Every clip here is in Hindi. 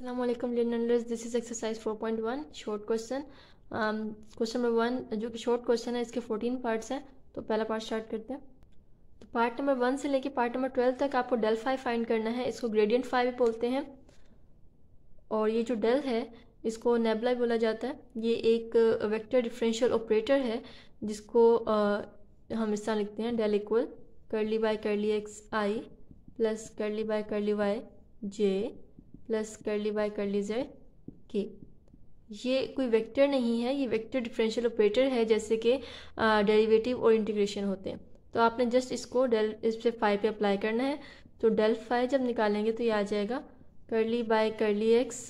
अल्लाम learners this is exercise 4.1 short question question number one जो कि शॉर्ट क्वेश्चन है इसके 14 पार्ट्स हैं तो पहला पार्ट स्टार्ट करते हैं तो पार्ट नंबर वन से लेके पार्ट नंबर ट्वेल्व तक आपको डेल फाइव फाइंड करना है इसको ग्रेडियंट फाइव भी बोलते हैं और ये जो डेल है इसको नेबला भी बोला जाता है ये एक वेक्टर डिफरेंशियल ऑपरेटर है जिसको आ, uh, हम इस तरह लिखते हैं del equal curly by curly x I plus curly by curly Y J plus curly by curly Z के ये कोई वेक्टर नहीं है ये वेक्टर डिफरेंशियल ऑपरेटर है जैसे कि डेरिवेटिव और इंटीग्रेशन होते हैं तो आपने जस्ट इसको डेल इस पे फाइव पे अप्लाई करना है तो डेल फाइव जब निकालेंगे तो ये आ जाएगा curly by curly X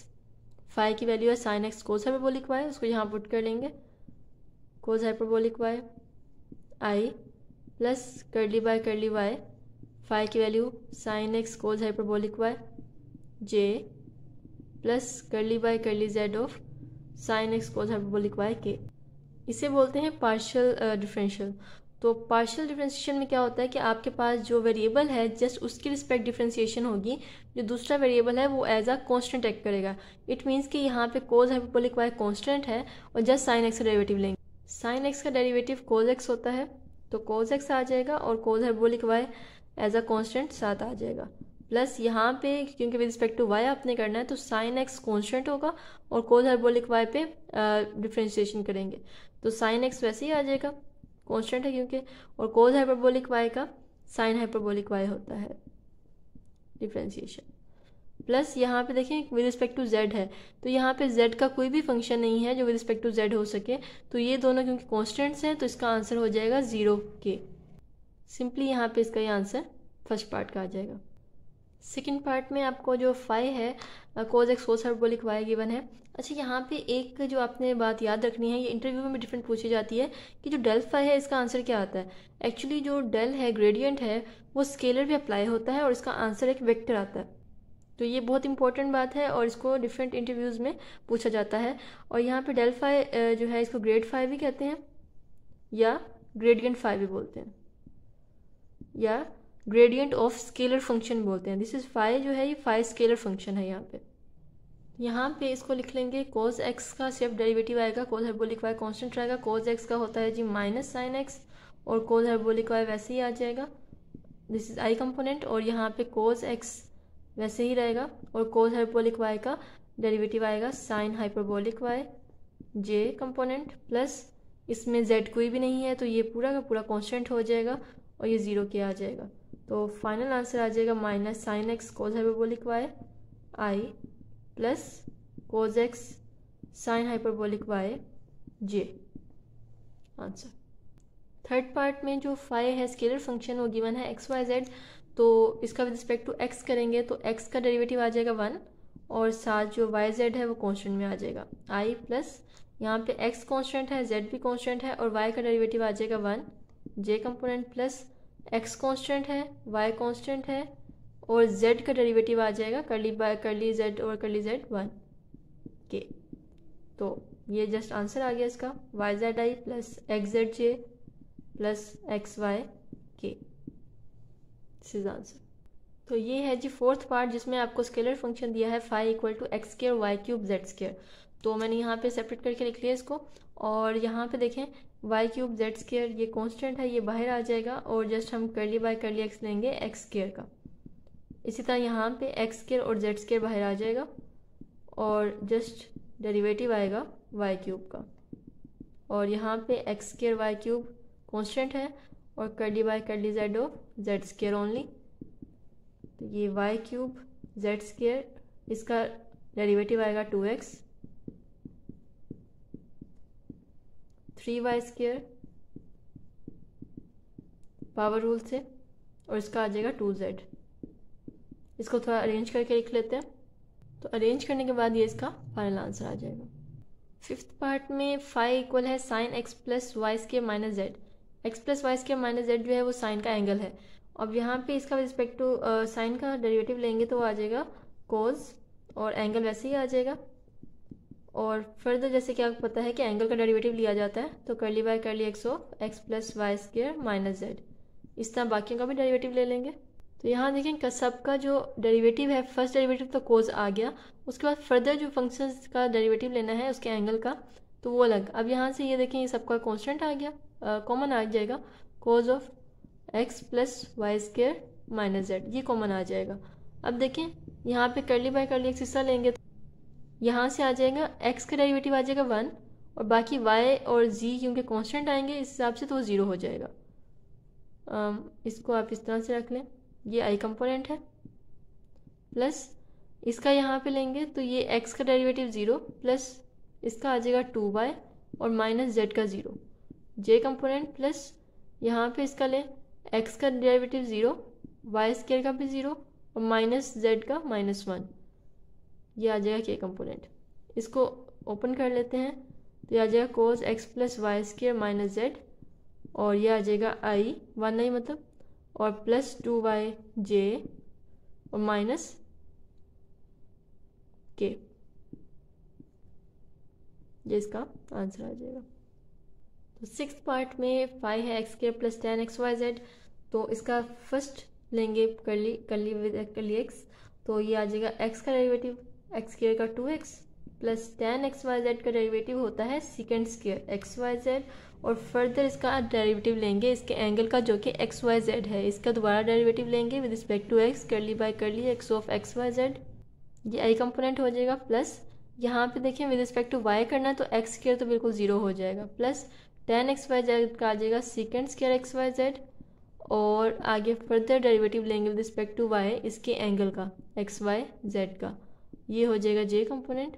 five की वैल्यू है sine X cos hyperbolic Y उसको यहाँ पुट कर लेंगे cos hyperbolic Y I plus curly by curly Y five की value sine X cos hyperbolic Y J plus curly by curly Z of sine X cos hyperbolic Y के इसे बोलते हैं पार्शियल डिफरेंशियल uh, तो पार्शियल डिफरेंशिएशन में क्या होता है कि आपके पास जो वेरिएबल है जस्ट उसकी रिस्पेक्ट डिफरेंशिएशन होगी जो दूसरा वेरिएबल है वो एज अ कांस्टेंट एक्ट करेगा इट मींस कि यहाँ पे कोज हाइपोलिक वाई कांस्टेंट है और जस्ट साइन एक्स का डेरिवेटिव लेंगे साइन एक्स का डेरिवेटिव कोज एक्स होता है तो कोज एक्स आ जाएगा और cos hyperbolic Y as a constant साथ आ जाएगा प्लस यहाँ पे क्योंकि विद रिस्पेक्ट टू वाई आपने करना है तो साइन एक्स कॉन्स्टेंट होगा और कोज हाइबोलिक वाई पे डिफ्रेंशिएशन करेंगे तो साइन एक्स वैसे ही आ जाएगा कॉन्स्टेंट है क्योंकि और कोज हाइपरबोलिक वाई का साइन हाइपरबोलिक वाई होता है डिफ्रेंशिएशन प्लस यहाँ पे देखें विद रिस्पेक्ट टू जेड है तो यहाँ पे जेड का कोई भी फंक्शन नहीं है जो विद रिस्पेक्ट टू जेड हो सके तो ये दोनों क्योंकि कॉन्स्टेंट्स हैं तो इसका आंसर हो जाएगा ज़ीरो के सिंपली यहाँ पे इसका ये आंसर फर्स्ट पार्ट का आ जाएगा सेकेंड पार्ट में आपको जो फाई है कोज एक्सपोजर वो वाई गिवन है अच्छा यहाँ पे एक जो आपने बात याद रखनी है ये इंटरव्यू में डिफरेंट पूछी जाती है कि जो डेल फाई है इसका आंसर क्या आता है एक्चुअली जो डेल है ग्रेडियंट है वो स्केलर भी अप्लाई होता है और इसका आंसर एक वेक्टर आता है तो ये बहुत इंपॉर्टेंट बात है और इसको डिफरेंट इंटरव्यूज़ में पूछा जाता है और यहाँ पर डेल फाई जो है इसको ग्रेड फाइव भी कहते हैं या ग्रेडियंट फाइव भी बोलते हैं या ग्रेडियंट ऑफ स्केलर फंक्शन बोलते हैं दिस इज़ फाइव जो है ये फाइव स्केलर फंक्शन है यहाँ पे यहाँ पे इसको लिख लेंगे कोज एक्स का सिर्फ डेरिवेटिव आएगा कोज हाइबोलिक वाई कॉन्स्टेंट रहेगा कोज एक्स का होता है जी माइनस साइन एक्स और कोज हाइबोलिक वाई वैसे ही आ जाएगा दिस इज़ आई कंपोनेंट और यहाँ पे कोज एक्स वैसे ही रहेगा और कोज हाइपोलिक वाई का डेरिवेटिव आएगा sine hyperbolic Y J component plus इसमें जेड कोई भी नहीं है तो ये पूरा का पूरा कॉन्स्टेंट हो जाएगा और ये ज़ीरो के आ जाएगा तो फाइनल आंसर आ जाएगा minus sine X cos hyperbolic Y I plus cos X sine hyperbolic Y J answer third part में जो फाइव है स्केलर फंक्शन वो गिवन है एक्स वाई जेड तो इसका विद रिस्पेक्ट टू एक्स करेंगे तो एक्स का डेरिवेटिव आ जाएगा वन और साथ जो वाई जेड है वो कॉन्स्टेंट में आ जाएगा आई प्लस यहाँ पे एक्स कॉन्स्टेंट है जेड भी कॉन्स्टेंट है और वाई का डेरिवेटिव आ जाएगा one J component plus X constant है वाई कांस्टेंट है और जेड का डेरिवेटिव आ जाएगा करली बाय करली जेड और करली जेड वन के तो ये जस्ट आंसर आ गया इसका Y Z I plus X Z J plus X Y के दिस इज आंसर तो ये है जी फोर्थ पार्ट जिसमें आपको स्केलर फंक्शन दिया है five equal to X square Y cube Z square तो मैंने यहाँ पे सेपरेट करके लिख लिया इसको और यहाँ पे देखें वाई क्यूब जेड स्केयर ये कॉन्स्टेंट है ये बाहर आ जाएगा और जस्ट हम करली बाय करली एक्स लेंगे एक्स स्केयर का इसी तरह यहाँ पे एक्स स्केयर और जेड स्केयर बाहर आ जाएगा और जस्ट डेरिवेटिव आएगा वाई क्यूब का और यहाँ पे X square Y cube constant है और curly by curly Z of Z square only तो ये वाई क्यूब जेड स्केयर इसका डेरिवेटिव आएगा two X three Y square power rule से और इसका आ जाएगा टू जेड इसको थोड़ा अरेंज करके लिख लेते हैं तो अरेंज करने के बाद ये इसका फाइनल आंसर आ जाएगा फिफ्थ पार्ट में फाइव इक्वल है sine X plus Y square minus Z X plus Y square minus Z जो है वो साइन का एंगल है अब यहाँ पे इसका रिस्पेक्ट टू साइन का डेरिवेटिव लेंगे तो वो आ जाएगा कोज और एंगल वैसे ही आ जाएगा और फर्दर जैसे कि आपको पता है कि एंगल का डेरिवेटिव लिया जाता है तो करली बाय ली X of X plus Y square minus Z इस तरह बाकियों का भी डेरिवेटिव ले लेंगे तो यहाँ देखें सब का जो डेरिवेटिव है फर्स्ट डेरिवेटिव तो कोज आ गया उसके बाद फर्दर जो फंक्शन का डेरिवेटिव लेना है उसके एंगल का तो वो अलग अब यहाँ से ये देखें ये सबका कॉन्स्टेंट आ गया कॉमन आ जाएगा cos of X plus Y square minus Z ये कॉमन आ जाएगा अब देखें यहाँ पे करली बाय करली एक्स हिस्सा लेंगे तो यहाँ से आ जाएगा एक्स का डेरिवेटिव आ जाएगा वन और बाकी वाई और जी क्योंकि कॉन्स्टेंट आएंगे इस हिसाब से तो ज़ीरो हो जाएगा इसको आप इस तरह से रख लें ये आई कंपोनेंट है प्लस इसका यहाँ पे लेंगे तो ये एक्स का डेरिवेटिव ज़ीरो प्लस इसका आ जाएगा टू वाई और माइनस जेड का ज़ीरो जे कंपोनेंट प्लस यहाँ पे इसका लें एक्स का डेरिवेटिव ज़ीरो वाई स्केयर का भी ज़ीरो और माइनस जेड का माइनस वन ये आ जाएगा के कंपोनेंट इसको ओपन कर लेते हैं तो ये आ जाएगा cos X plus Y square minus Z और यह आ जाएगा आई वन आई मतलब और प्लस टू वाई जे और माइनस के ये इसका आंसर आ जाएगा तो सिक्स पार्ट में फाइव है एक्स के plus ten X Y Z तो इसका फर्स्ट लेंगे कर ली विद ली एक्स तो ये आ जाएगा एक्स का डेरिवेटिव एक्स स्केयर का two X plus ten X Y Z का डेरिवेटिव होता है secant square X Y Z और फर्दर इसका डेरिवेटिव लेंगे इसके एंगल का जो कि एक्स वाई जेड है इसका दोबारा डेरिवेटिव लेंगे विद रिस्पेक्ट टू एक्स कर बाई बाय ली X of X Y Z ये आई कंपोनेंट हो जाएगा प्लस यहाँ पे देखें विद रिस्पेक्ट टू वाई करना तो एक्स स्केयर तो बिल्कुल ज़ीरो हो जाएगा plus ten X Y Z का आ जाएगा secant square X Y Z और आगे फर्दर डेरिवेटिव लेंगे विद रिस्पेक्ट टू वाई इसके एंगल का एक्स वाई जेड का ये हो जाएगा जे कंपोनेंट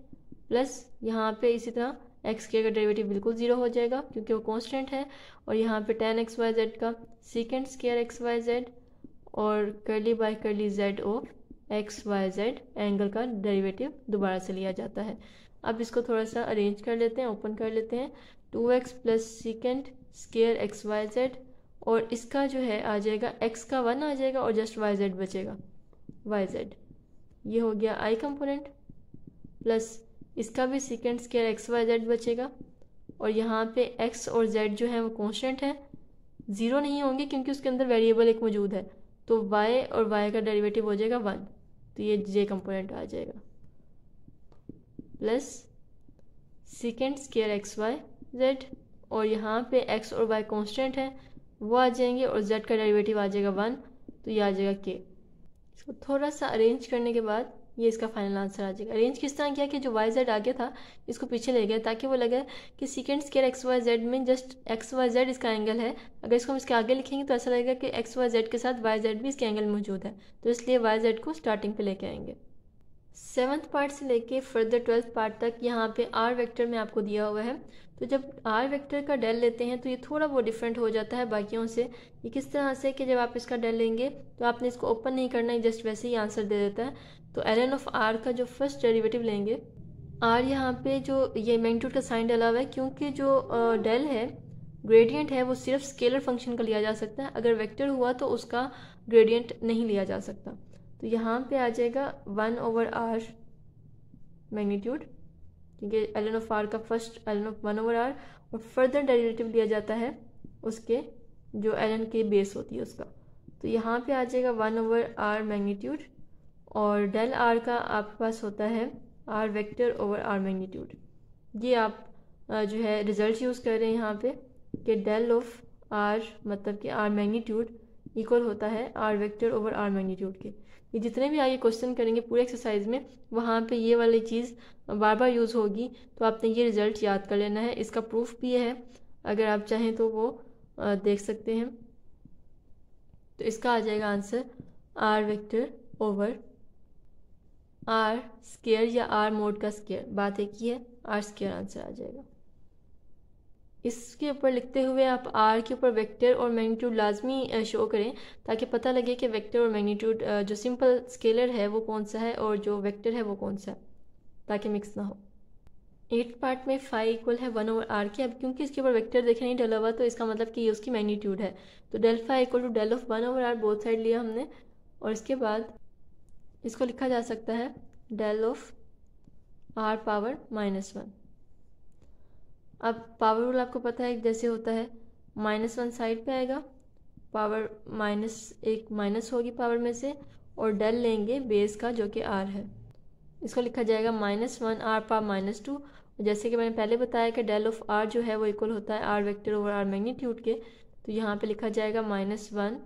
प्लस यहाँ पे इसी तरह एक्स के का डेरिवेटिव बिल्कुल ज़ीरो हो जाएगा क्योंकि वो कांस्टेंट है और यहाँ पे टेन एक्स वाई जेड का secant square X Y Z और curly by curly Z of X Y Z angle का डेरिवेटिव दोबारा से लिया जाता है अब इसको थोड़ा सा अरेंज कर लेते हैं ओपन कर लेते हैं two X plus secant square X Y Z और इसका जो है आ जाएगा एक्स का वन आ जाएगा और जस्ट वाई जेड बचेगा वाई जेड ये हो गया आई कंपोनेंट प्लस इसका भी secant square X Y Z बचेगा और यहाँ पे एक्स और जेड जो है वो कॉन्स्टेंट है ज़ीरो नहीं होंगे क्योंकि उसके अंदर वेरिएबल एक मौजूद है तो वाई और वाई का डेरिवेटिव हो जाएगा वन तो ये जे कंपोनेंट आ जाएगा plus secant square X Y Z और यहाँ पे एक्स और वाई कॉन्स्टेंट है वो आ जाएंगे और जेड का डेरिवेटिव आ जाएगा वन तो ये आ जाएगा के इसको थोड़ा सा अरेंज करने के बाद ये इसका फाइनल आंसर आ जाएगा अरेंज किस तरह किया कि जो वाई जेड आगे था इसको पीछे ले गया ताकि वो लगे कि secant square X Y Z में जस्ट एक्स वाई जेड इसका एंगल है अगर इसको हम इसके आगे लिखेंगे तो ऐसा लगेगा कि एक्स वाई जेड के साथ वाई जेड भी इसके एंगल मौजूद है तो इसलिए वाई जेड को स्टार्टिंग पे लेके आएंगे सेवन्थ पार्ट से लेके फर्दर ट्वेल्थ पार्ट तक यहाँ पे आर वेक्टर में आपको दिया हुआ है तो जब आर वेक्टर का डेल लेते हैं तो ये थोड़ा बहुत डिफरेंट हो जाता है बाकियों से ये किस तरह से कि जब आप इसका डेल लेंगे तो आपने इसको ओपन नहीं करना है जस्ट वैसे ही आंसर दे देता है तो एल एन ऑफ आर का जो फर्स्ट डेरिवेटिव लेंगे आर यहाँ पे जो ये मैग्नीट्यूड का साइन डला हुआ है क्योंकि जो डेल है ग्रेडियंट है वो सिर्फ स्केलर फंक्शन का लिया जा सकता है अगर वेक्टर हुआ तो उसका ग्रेडियंट नहीं लिया जा सकता तो यहाँ पे आ जाएगा वन ओवर आर मैग्नीट्यूड क्योंकि एल एन ऑफ आर का first L N of one over are और फर्दर डेरिवेटिव लिया जाता है उसके जो एलन के बेस होती है उसका तो यहाँ पे आ जाएगा वन ओवर आर मैग्नीट्यूड और डेल आर का आपके पास होता है are vector over are magnitude ये आप जो है रिजल्ट यूज़ कर रहे हैं यहाँ पे कि डेल ऑफ आर मतलब कि आर मैग्नीट्यूड इक्वल होता है are vector over are magnitude के ये जितने भी आगे क्वेश्चन करेंगे पूरे एक्सरसाइज में वहाँ पे ये वाली चीज़ बार बार यूज़ होगी तो आपने ये रिजल्ट याद कर लेना है इसका प्रूफ भी है अगर आप चाहें तो वो देख सकते हैं तो इसका आ जाएगा answer R vector over are square या आर मोड का स्केयर बात एक ही है आर स्केयर आंसर आ जाएगा इसके ऊपर लिखते हुए आप आर के ऊपर वेक्टर और मैग्नीट्यूड लाजमी शो करें ताकि पता लगे कि वेक्टर और मैग्नीट्यूड जो सिंपल स्केलर है वो कौन सा है और जो वेक्टर है वो कौन सा है ताकि मिक्स ना हो एट पार्ट में फाइव इक्वल है वन ओवर आर के अब क्योंकि इसके ऊपर वेक्टर देखा नहीं डला हुआ तो इसका मतलब कि ये उसकी मैग्नीट्यूड है तो del five equal to del of one over R both side लिया हमने और इसके बाद इसको लिखा जा सकता है del of R power minus one अब पावर रूल आपको पता है जैसे होता है माइनस वन साइड पे आएगा पावर माइनस एक माइनस होगी पावर में से और डेल लेंगे बेस का जो कि आर है इसको लिखा जाएगा minus one R power minus two जैसे कि मैंने पहले बताया कि डेल ऑफ आर जो है वो इक्वल होता है are vector over are magnitude के तो यहाँ पे लिखा जाएगा माइनस वन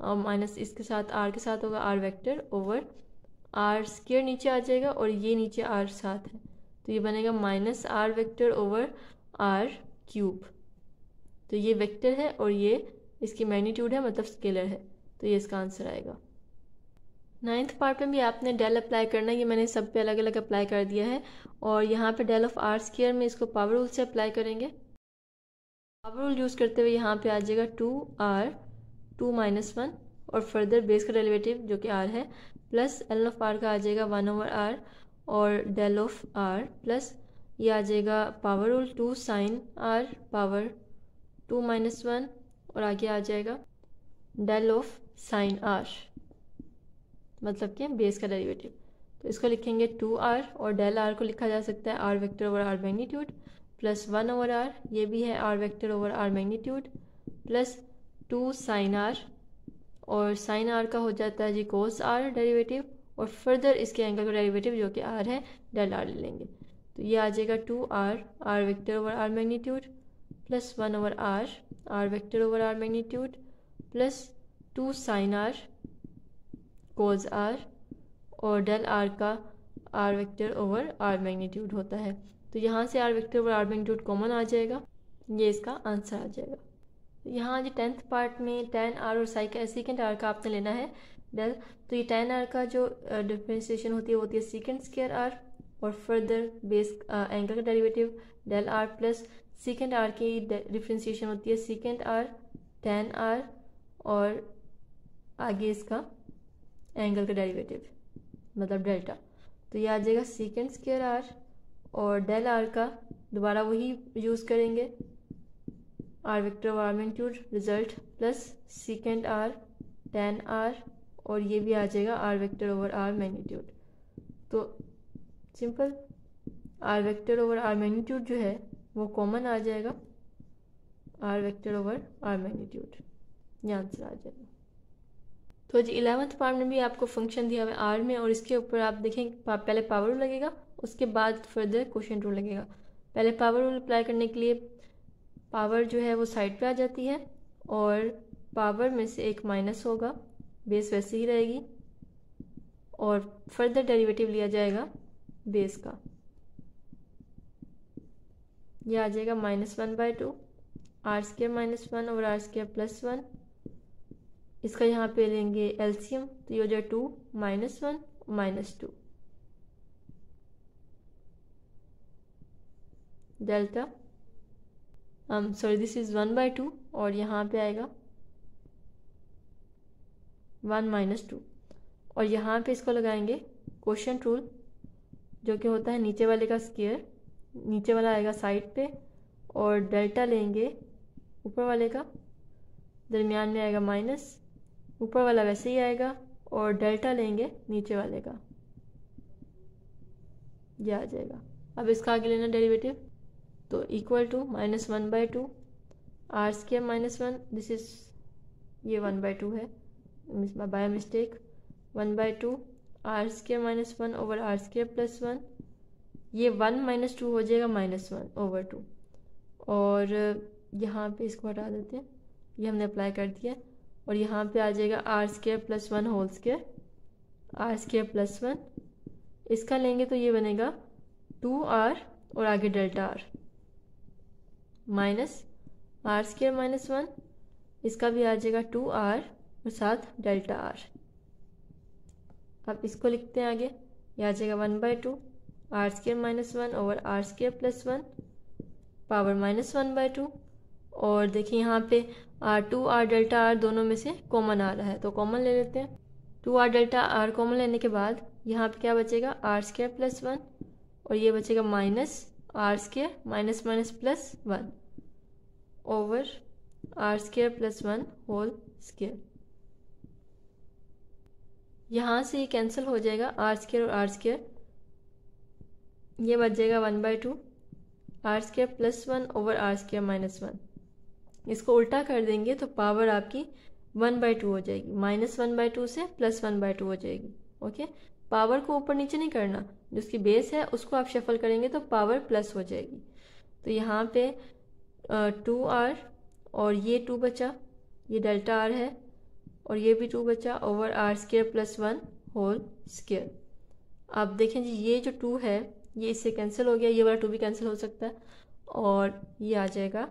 और माइनस इसके साथ आर के साथ होगा R vector over are square नीचे आ जाएगा और ये नीचे आर साथ है तो ये बनेगा minus R vector over R cube तो ये वेक्टर है और ये इसकी मैग्नीट्यूड है मतलब स्केलर है तो ये इसका आंसर आएगा नाइन्थ पार्ट में भी आपने डेल अप्लाई करना है ये मैंने सब पे अलग अलग अप्लाई कर दिया है और यहाँ पे डेल ऑफ आर स्केयर में इसको पावर रूल से अप्लाई करेंगे पावर रूल यूज़ करते हुए यहाँ पे आ जाएगा two r two minus one और फर्दर बेस का डेरिवेटिव जो कि आर है प्लस एल ऑफ आर का आ जाएगा वन ओवर आर और डेल ऑफ आर प्लस ये आ जाएगा power rule two sine r power two minus one और आगे आ जाएगा डेल ऑफ साइन आर मतलब कि बेस का डेरिवेटिव तो इसको लिखेंगे टू आर और डेल आर को लिखा जा सकता है are vector over are magnitude plus one over r ये भी है are vector over are magnitude plus two sine r और साइन आर का हो जाता है जी कोस आर डेरिवेटिव और फर्दर इसके एंगल का डेरिवेटिव जो कि आर है डेल आर ले लेंगे तो ये आ जाएगा two r r vector over are magnitude plus one over r r vector over are magnitude plus two sine r cos r और डेल आर का r vector over are magnitude होता है तो यहाँ से r vector over are magnitude common आ जाएगा ये इसका आंसर आ जाएगा यहाँ जो टेंथ पार्ट में टेन आर और साइक सेकेंड आर का आपने लेना है डेल तो ये टेन आर का जो डिफ्रेंसिएशन होती है वो होती है सेकेंड स्केयर आर और फर्दर बेस एंगल का derivative del r plus secant r की डिफ्रेंसीशन होती है सिकेंड आर टेन आर और आगे इसका एंगल का डेरिवेटिव मतलब डेल्टा तो ये आ जाएगा सिकेंड स्केयर आर और डेल आर का दोबारा वही यूज़ करेंगे r vector over magnitude result plus secant r tan r और ये भी आ जाएगा r vector over are magnitude तो simple r vector over are magnitude जो है वो कॉमन आ जाएगा r vector over are magnitude ये आंसर आ जाएगा तो जी इलेवंथ पार्ट में भी आपको फंक्शन दिया हुआ है आर में और इसके ऊपर आप देखें पहले पावर रूल लगेगा उसके बाद फर्दर क्वेश्चन रूल लगेगा पहले पावर रूल अप्लाई करने के लिए पावर जो है वो साइड पे आ जाती है और पावर में से एक माइनस होगा बेस वैसे ही रहेगी और फर्दर डेरिवेटिव लिया जाएगा बेस का ये आ जाएगा minus one by two r square minus one और आर स्केयर प्लस वन इसका यहाँ पे लेंगे एलसीएम तो ये हो जाएगा two minus one minus two delta sorry this is one by two और यहाँ पे आएगा वन माइनस टू और यहाँ पे इसको लगाएंगे क्वेश्चन रूल जो कि होता है नीचे वाले का स्केयर नीचे वाला आएगा साइड पे और डेल्टा लेंगे ऊपर वाले का दरमियान में आएगा माइनस ऊपर वाला वैसे ही आएगा और डेल्टा लेंगे नीचे वाले का यह आ जाएगा अब इसका आगे लेना डेरिवेटिव तो equal to minus one by two r square minus one this is ये वन बाई टू है by mistake one by two r square minus one over are square plus one ये वन माइनस टू हो जाएगा माइनस वन ओवर टू और यहाँ पे इसको हटा देते हैं ये हमने अप्लाई कर दिया और यहाँ पे आ जाएगा r square plus one whole square r square plus one इसका लेंगे तो ये बनेगा टू आर और आगे delta r minus r square minus one इसका भी आ जाएगा टू आर और साथ डेल्टा आर अब इसको लिखते हैं आगे यह आ जाएगा one by two r square minus one over are square plus one power minus one by two और देखिए यहाँ पे r two r delta r दोनों में से कॉमन आ रहा है तो कॉमन ले लेते हैं two r delta r common लेने के बाद यहाँ पे क्या बचेगा आर स्केयर प्लस वन और ये बचेगा minus r square minus minus plus one over are square plus one whole square यहाँ से ये कैंसिल हो जाएगा आर स्केयर और आर स्केयर ये बच जाएगा one by two r square plus one over are square minus one इसको उल्टा कर देंगे तो पावर आपकी वन बाई टू हो जाएगी माइनस वन बाई टू से प्लस वन बाई टू हो जाएगी ओके पावर को ऊपर नीचे नहीं करना जो उसकी बेस है उसको आप शफल करेंगे तो पावर प्लस हो जाएगी तो यहाँ पे टू आर और ये टू बचा ये डेल्टा आर है और ये भी टू बचा over are square plus one whole square आप देखें जी ये जो टू है ये इससे कैंसिल हो गया ये वाला टू भी कैंसिल हो सकता है और ये आ जाएगा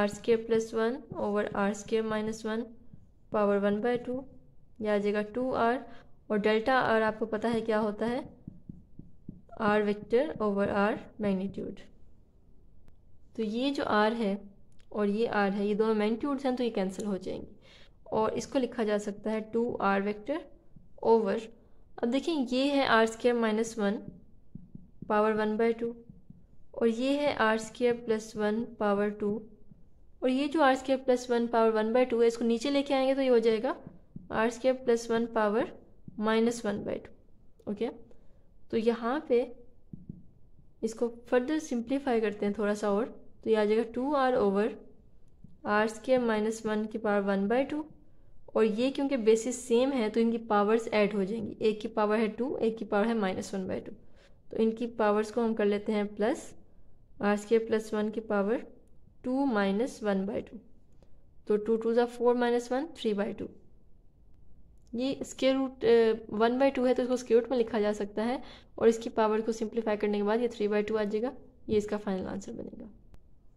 r square plus one over are square minus one power one by two यह आ जाएगा टू आर और डेल्टा आर आपको पता है क्या होता है are vector over are magnitude तो ये जो आर है और ये आर है ये दोनों मैग्नीट्यूड्स हैं तो ये कैंसिल हो जाएंगे और इसको लिखा जा सकता है टू आर वेक्टर ओवर अब देखें ये है r square minus one power one by two और ये है r square plus one power two और ये जो r square plus one power one by two है इसको नीचे लेके आएंगे तो ये हो जाएगा r square plus one power minus one by two okay तो यहाँ पे इसको फर्दर सिंप्लीफाई करते हैं थोड़ा सा और तो ये आ जाएगा two r over are square minus one की पावर वन बाय टू और ये क्योंकि बेसिस सेम है तो इनकी पावर्स ऐड हो जाएंगी एक की पावर है टू एक की पावर है माइनस वन बाई टू तो इनकी पावर्स को हम कर लेते हैं plus r square plus one की power two minus one by two तो टू टू ज़ा four minus one three by two ये square root one by two है तो इसको स्केयर रूट में लिखा जा सकता है और इसकी पावर को सिंप्लीफाई करने के बाद ये थ्री बाई टू आ जाएगा ये इसका फाइनल आंसर बनेगा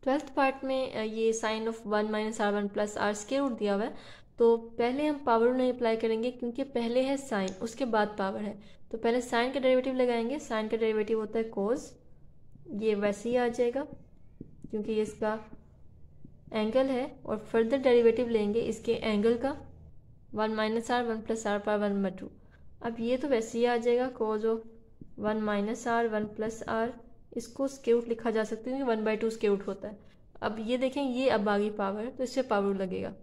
ट्वेल्थ पार्ट में uh, ये sine of one minus r one plus r square root दिया हुआ है तो पहले हम पावर नहीं अप्लाई करेंगे क्योंकि पहले है साइन उसके बाद पावर है तो पहले साइन का डेरिवेटिव लगाएंगे साइन का डेरिवेटिव होता है कोज ये वैसे ही आ जाएगा क्योंकि ये इसका एंगल है और फर्दर डेरिवेटिव लेंगे इसके एंगल का one minus r one plus r power one by two अब ये तो वैसे ही आ जाएगा cos of one minus r one plus r इसको स्केउट लिखा जा सकता है क्योंकि वन बाई टू स्केउट होता है अब ये देखें ये अब आ गई पावर तो इससे पावर लगेगा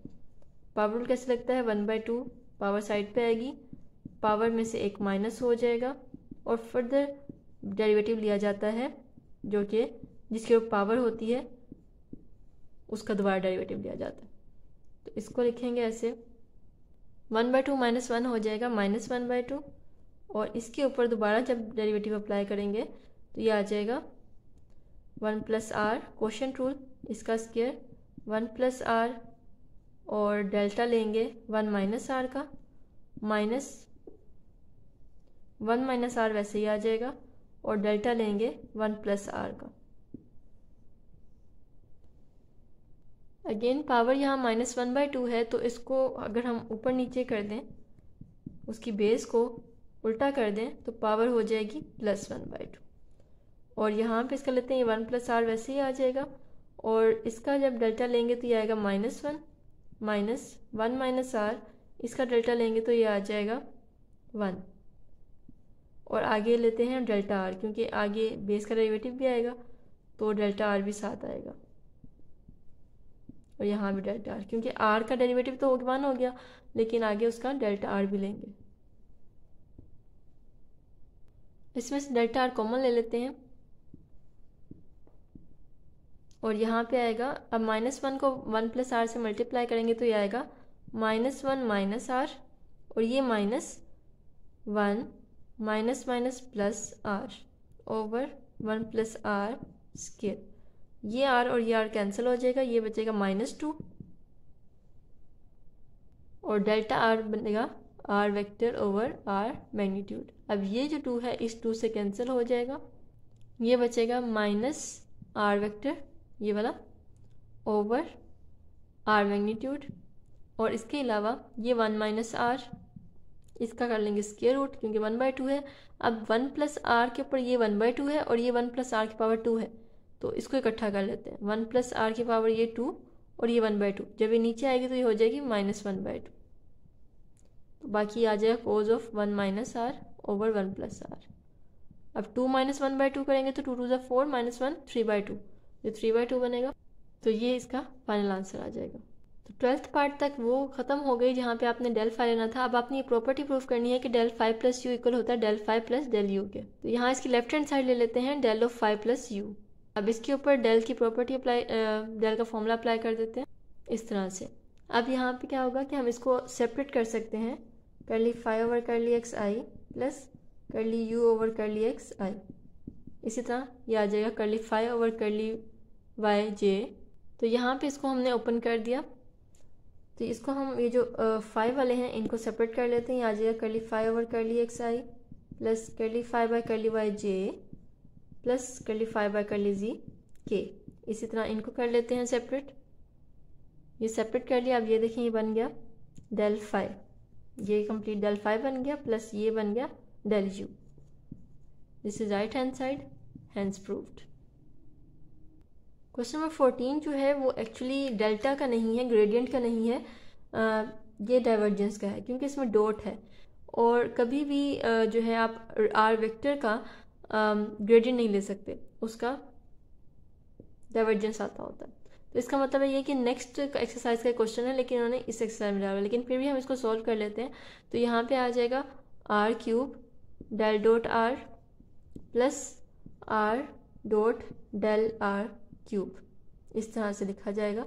पावर रूल कैसे लगता है one by two power side पे आएगी पावर में से एक माइनस हो जाएगा और फर्दर डेरिवेटिव लिया जाता है जो कि जिसके ऊपर पावर होती है उसका दोबारा डेरिवेटिव लिया जाता है तो इसको लिखेंगे ऐसे one by two minus one हो जाएगा माइनस वन बाई टू और इसके ऊपर दोबारा जब डेरिवेटिव अप्लाई करेंगे तो ये आ जाएगा one plus r quotient rule इसका स्केयर वन प्लस आर और डेल्टा लेंगे वन माइनस आर का माइनस वन माइनस आर वैसे ही आ जाएगा और डेल्टा लेंगे वन प्लस आर का अगेन पावर यहाँ माइनस वन बाई टू है तो इसको अगर हम ऊपर नीचे कर दें उसकी बेस को उल्टा कर दें तो पावर हो जाएगी प्लस वन बाई टू और यहाँ पे इसका लेते हैं ये वन प्लस आर वैसे ही आ जाएगा और इसका जब डेल्टा लेंगे तो ये आएगा minus one minus one minus r इसका डेल्टा लेंगे तो ये आ जाएगा वन और आगे लेते हैं डेल्टा आर क्योंकि आगे बेस का डेरिवेटिव भी आएगा तो डेल्टा आर भी साथ आएगा और यहाँ भी डेल्टा आर क्योंकि आर का डेरिवेटिव तो वन हो गया लेकिन आगे उसका डेल्टा आर भी लेंगे इसमें से डेल्टा आर कॉमन ले लेते हैं और यहाँ पे आएगा अब माइनस वन को वन प्लस आर से मल्टीप्लाई करेंगे तो ये आएगा माइनस वन माइनस आर और ये minus one minus minus plus r over one plus r square ये आर और ये आर कैंसिल हो जाएगा ये बचेगा माइनस टू और डेल्टा आर बनेगा r vector over are magnitude अब ये जो टू है इस टू से कैंसिल हो जाएगा ये बचेगा माइनस आर वेक्टर ये वाला ओवर आर मैग्नीट्यूड और इसके अलावा ये वन माइनस आर इसका कर लेंगे स्केयर रूट क्योंकि वन बाई टू है अब वन प्लस आर के ऊपर ये वन बाई टू है और ये वन प्लस आर की पावर टू है तो इसको इकट्ठा कर लेते हैं वन प्लस आर की पावर ये टू और ये वन बाई टू जब ये नीचे आएगी तो ये हो जाएगी माइनस वन बाई टू तो बाकी आ जाएगा cos of one minus r over one plus r अब two minus one by two करेंगे तो टू टू जो four minus one three by two जो थ्री बाई टू बनेगा तो ये इसका फाइनल आंसर आ जाएगा तो ट्वेल्थ पार्ट तक वो खत्म हो गई जहाँ पे आपने डेल फाइव लेना था अब आपने ये प्रॉपर्टी प्रूफ करनी है कि del five plus u equal होता है del five plus del u के तो यहाँ इसकी लेफ्ट हैंड साइड ले लेते हैं del of five plus u अब इसके ऊपर डेल की प्रॉपर्टी अप्लाई डेल का फॉर्मूला अप्लाई कर देते हैं इस तरह से अब यहाँ पे क्या होगा कि हम इसको सेपरेट कर सकते हैं कर ली फाइव ओवर कर ली एक्स आई प्लस कर ली यू ओवर कर ली एक्स आई इसी तरह ये आ जाएगा कर ली फाइव ओवर कर ली वाई जे तो यहाँ पे इसको हमने ओपन कर दिया तो इसको हम ये जो फाइव वाले हैं इनको सेपरेट कर लेते हैं आ जाएगा curly five over curly x I plus curly five by curly Y J plus curly five by ली जी के इसी तरह इनको कर लेते हैं सेपरेट ये सेपरेट कर लिया अब ये देखें ये बन गया डेल फाइव ये कंप्लीट डेल फाइव बन गया प्लस ये बन गया del u this is right hand side hands proof question number fourteen जो है वो एक्चुअली डेल्टा का नहीं है ग्रेडियंट का नहीं है आ, ये डाइवर्जेंस का है क्योंकि इसमें डॉट है और कभी भी आ, जो है आप आर वेक्टर का ग्रेडियंट नहीं ले सकते उसका डाइवर्जेंस आता होता है तो इसका मतलब है ये कि नेक्स्ट एक्सरसाइज का क्वेश्चन है लेकिन उन्होंने इस एक्सरसाइज में डाला लेकिन फिर भी हम इसको सॉल्व कर लेते हैं तो यहाँ पे आ जाएगा r cube del dot r plus r dot del r cube इस तरह से लिखा जाएगा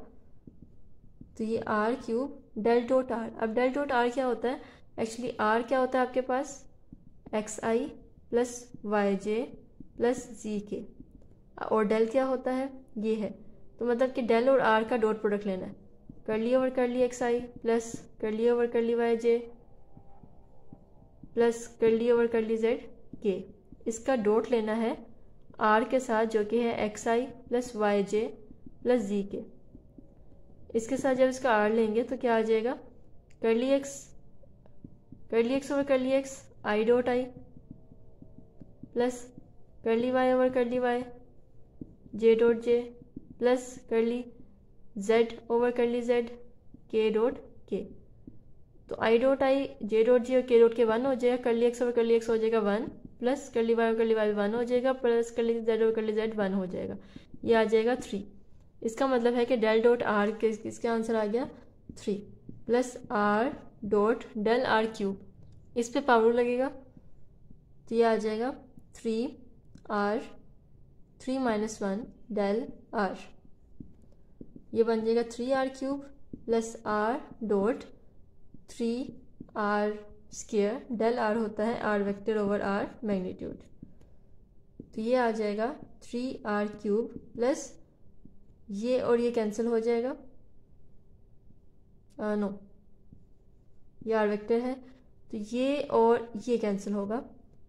तो ये r cube del dot r अब डेल डोट आर क्या होता है एक्चुअली आर क्या होता है आपके पास एक्स आई प्लस वाई जे प्लस जी के और डेल क्या होता है ये है तो मतलब कि डेल और आर का डॉट प्रोडक्ट लेना है कर लिए ओवर कर लिए एक्स आई प्लस कर लिए ओवर कर ली वाई जे प्लस कर लिए ओवर कर ली जेड के इसका डॉट लेना है आर के साथ जो कि है एक्स आई प्लस वाई जे प्लस जी के इसके साथ जब इसका आर लेंगे तो क्या आ जाएगा curly x curly x over curly x i dot i plus curly y over curly Y j dot j plus curly z over curly Z k dot k तो आई डॉट आई जे डॉट जी और के डॉट के वन हो जाएगा curly x over curly x हो जाएगा वन प्लस कर ली वाई कर ली वाई वन हो जाएगा प्लस कर ली जेड और कर ली जेड वन हो जाएगा ये आ जाएगा थ्री इसका मतलब है कि डेल डॉट आर के किसका आंसर आ गया three plus r dot del r cube इस पे पावर लगेगा तो ये आ जाएगा three r three minus one del r ये बन जाएगा three are cube plus r dot three r square del r होता है are vector over are magnitude तो ये आ जाएगा थ्री आर क्यूब प्लस ये और ये कैंसिल हो जाएगा आ, नो ये आर वेक्टर है तो ये और ये कैंसिल होगा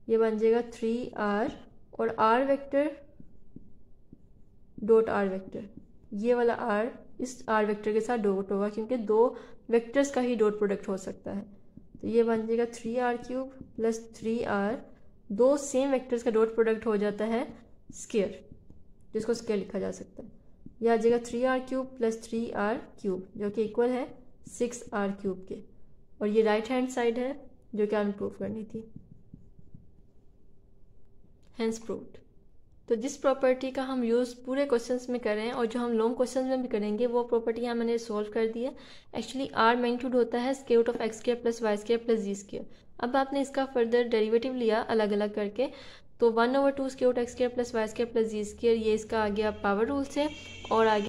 ये बन जाएगा थ्री आर और R vector dot R vector ये वाला आर इस आर वेक्टर के साथ डॉट होगा क्योंकि दो वेक्टर्स का ही डॉट प्रोडक्ट हो सकता है तो ये बन जाएगा three are cube plus three R दो सेम वेक्टर्स का डॉट प्रोडक्ट हो जाता है स्केयर जिसको स्केयर लिखा जा सकता है यह आ जाएगा three are cube plus three are cube जो कि इक्वल है सिक्स आर क्यूब के और ये राइट हैंड साइड है जो कि हमें प्रूव करनी थी हैंस प्रूव्ड तो जिस प्रॉपर्टी का हम यूज़ पूरे क्वेश्चंस में करें और जो हम लॉन्ग क्वेश्चंस में भी करेंगे वो प्रॉपर्टी यहाँ मैंने सॉल्व कर दी है एक्चुअली आर मैग्नीट्यूड होता है square of X square plus Y square plus Z square अब आपने इसका फर्दर डेरिवेटिव लिया अलग अलग करके तो one over two square X square plus Y square plus Z square ये इसका आ गया पावर रूल से और आगे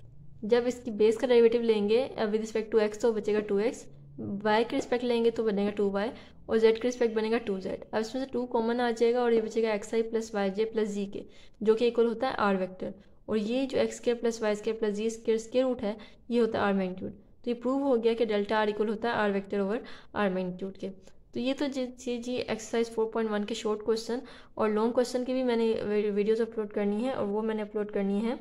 जब इसकी बेस का डेरिवेटिव लेंगे विद रिस्पेक्ट टू एक्स तो बचेगा टू एक्स वाई के रिस्पेक्ट लेंगे तो बनेगा टू वाई और जेड के रिस्पेक्ट बनेगा टू जेड अब इसमें से टू कॉमन आ जाएगा और ये बचेगा एक्स आई प्लस वाई जे प्लस जी के जो कि इक्वल होता है आर वेक्टर और ये जो X square plus Y square plus Z square square root है ये होता है आर मैग्नीट्यूड तो ये प्रूव हो गया कि डेल्टा आर इक्वल होता है are vector over are magnitude के तो ये तो जी जी, फोर एक्सरसाइज 4.1 के शॉर्ट क्वेश्चन और लॉन्ग क्वेश्चन की भी मैंने वीडियोस अपलोड करनी है और वो मैंने अपलोड करनी है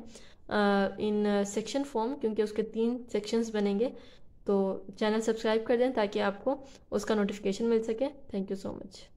इन सेक्शन फॉर्म क्योंकि उसके तीन सेक्शंस बनेंगे तो चैनल सब्सक्राइब कर दें ताकि आपको उसका नोटिफिकेशन मिल सके थैंक यू सो मच